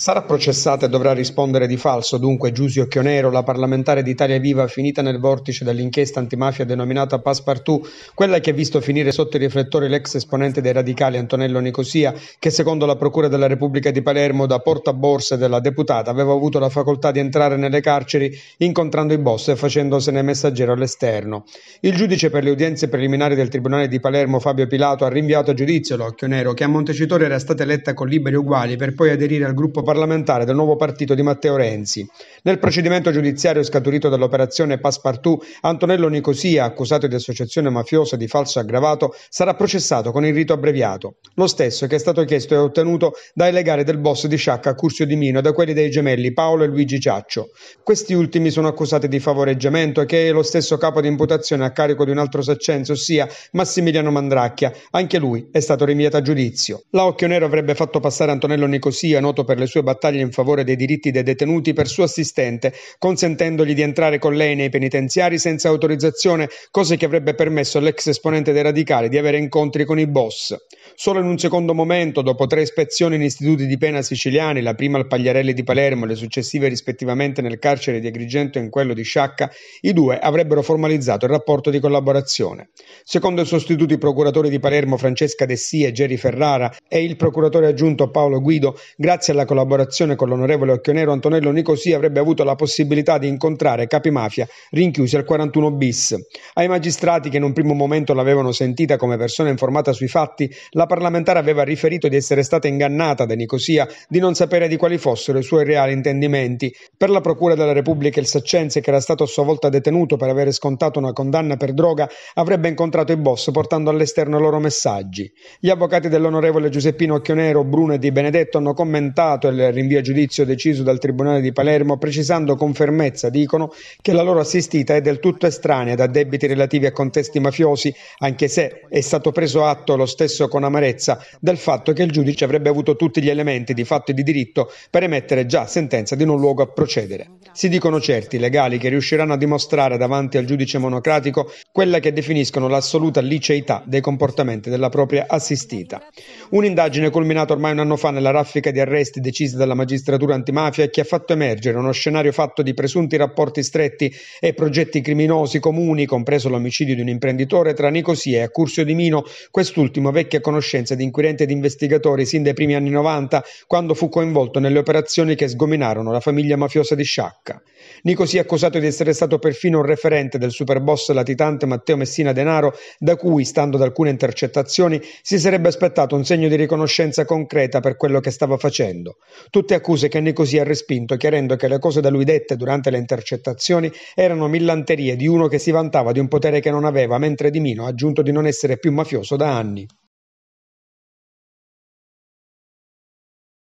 Sarà processata e dovrà rispondere di falso dunque Giusy Chionero, la parlamentare d'Italia Viva finita nel vortice dell'inchiesta antimafia denominata Passepartout, quella che ha visto finire sotto i riflettori l'ex esponente dei radicali Antonello Nicosia, che secondo la Procura della Repubblica di Palermo da portaborse della deputata aveva avuto la facoltà di entrare nelle carceri incontrando i boss e facendosene messaggero all'esterno. Il giudice per le udienze preliminari del Tribunale di Palermo Fabio Pilato ha rinviato a giudizio l'Occhio Nero, che a Montecitorio era stata eletta con liberi uguali per poi aderire al gruppo parlamentare del nuovo partito di Matteo Renzi. Nel procedimento giudiziario scaturito dall'operazione Passepartout, Antonello Nicosia, accusato di associazione mafiosa di falso aggravato, sarà processato con il rito abbreviato, lo stesso che è stato chiesto e ottenuto dai legali del boss di Sciacca Curzio di Mino e da quelli dei gemelli Paolo e Luigi Ciaccio. Questi ultimi sono accusati di favoreggiamento che è lo stesso capo di imputazione a carico di un altro saccenzo, ossia Massimiliano Mandracchia, anche lui è stato rinviato a giudizio. La Occhio Nero avrebbe fatto passare Antonello Nicosia, noto per le sue sue battaglie in favore dei diritti dei detenuti per suo assistente, consentendogli di entrare con lei nei penitenziari senza autorizzazione, cosa che avrebbe permesso all'ex esponente dei radicali di avere incontri con i boss. Solo in un secondo momento, dopo tre ispezioni in istituti di pena siciliani, la prima al Pagliarelli di Palermo e le successive rispettivamente nel carcere di Agrigento e in quello di Sciacca, i due avrebbero formalizzato il rapporto di collaborazione. Secondo i sostituti procuratori di Palermo Francesca Dessia e Geri Ferrara e il procuratore aggiunto Paolo Guido, grazie alla collaborazione collaborazione con l'onorevole Occhionero Antonello Nicosia avrebbe avuto la possibilità di incontrare capi mafia rinchiusi al 41 bis. Ai magistrati che in un primo momento l'avevano sentita come persona informata sui fatti, la parlamentare aveva riferito di essere stata ingannata da Nicosia, di non sapere di quali fossero i suoi reali intendimenti. Per la Procura della Repubblica il Saccenze, che era stato a sua volta detenuto per aver scontato una condanna per droga, avrebbe incontrato i boss portando all'esterno i loro messaggi. Gli avvocati dell'onorevole Giuseppino Occhionero, Bruno e Di Benedetto hanno commentato il rinvio a giudizio deciso dal Tribunale di Palermo, precisando con fermezza, dicono, che la loro assistita è del tutto estranea da debiti relativi a contesti mafiosi, anche se è stato preso atto lo stesso con amarezza del fatto che il giudice avrebbe avuto tutti gli elementi di fatto e di diritto per emettere già sentenza di non luogo a procedere. Si dicono certi legali che riusciranno a dimostrare davanti al giudice monocratico quella che definiscono l'assoluta liceità dei comportamenti della propria assistita. Un'indagine culminata ormai un anno fa nella raffica di arresti decisi decise dalla magistratura antimafia e che ha fatto emergere uno scenario fatto di presunti rapporti stretti e progetti criminosi comuni, compreso l'omicidio di un imprenditore tra Nicosia e Accursio di Mino, quest'ultimo vecchia conoscenza di inquirenti ed investigatori sin dai primi anni 90, quando fu coinvolto nelle operazioni che sgominarono la famiglia mafiosa di Sciacca. Nicosia è accusato di essere stato perfino un referente del superboss latitante Matteo Messina Denaro, da cui, stando ad alcune intercettazioni, si sarebbe aspettato un segno di riconoscenza concreta per quello che stava facendo. Tutte accuse che Nicosia ha respinto, chiarendo che le cose da lui dette durante le intercettazioni erano millanterie di uno che si vantava di un potere che non aveva, mentre Di Mino ha aggiunto di non essere più mafioso da anni.